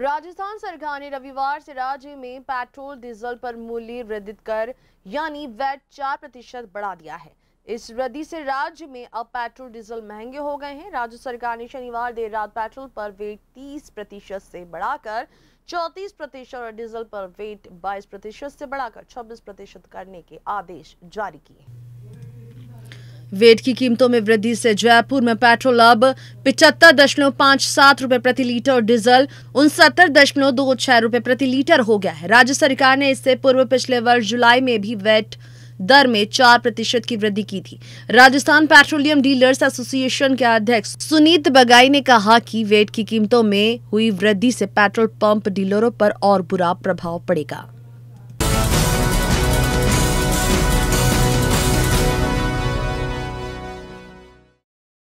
राजस्थान सरकार ने रविवार से राज्य में पेट्रोल डीजल पर मूल्य वृद्धित कर यानी वैट चार प्रतिशत बढ़ा दिया है इस वृद्धि से राज्य में अब पेट्रोल डीजल महंगे हो गए हैं राज्य सरकार ने शनिवार देर रात पेट्रोल पर वेट तीस प्रतिशत से बढ़ाकर चौतीस प्रतिशत और डीजल पर वेट बाईस प्रतिशत से बढ़ाकर छब्बीस प्रतिशत करने के आदेश जारी किए हैं वेट की कीमतों में वृद्धि से जयपुर में पेट्रोल अब पिचहत्तर दशमलव पाँच सात रूपए प्रति लीटर और डीजल उनसत्तर दशमलव दो छह रूपए प्रति लीटर हो गया है राज्य सरकार ने इससे पूर्व पिछले वर्ष जुलाई में भी वेट दर में चार प्रतिशत की वृद्धि की थी राजस्थान पेट्रोलियम डीलर्स एसोसिएशन के अध्यक्ष सुनीत बगाई ने कहा कि वेट की कीमतों में हुई वृद्धि से पेट्रोल पंप डीलरों पर और बुरा प्रभाव पड़ेगा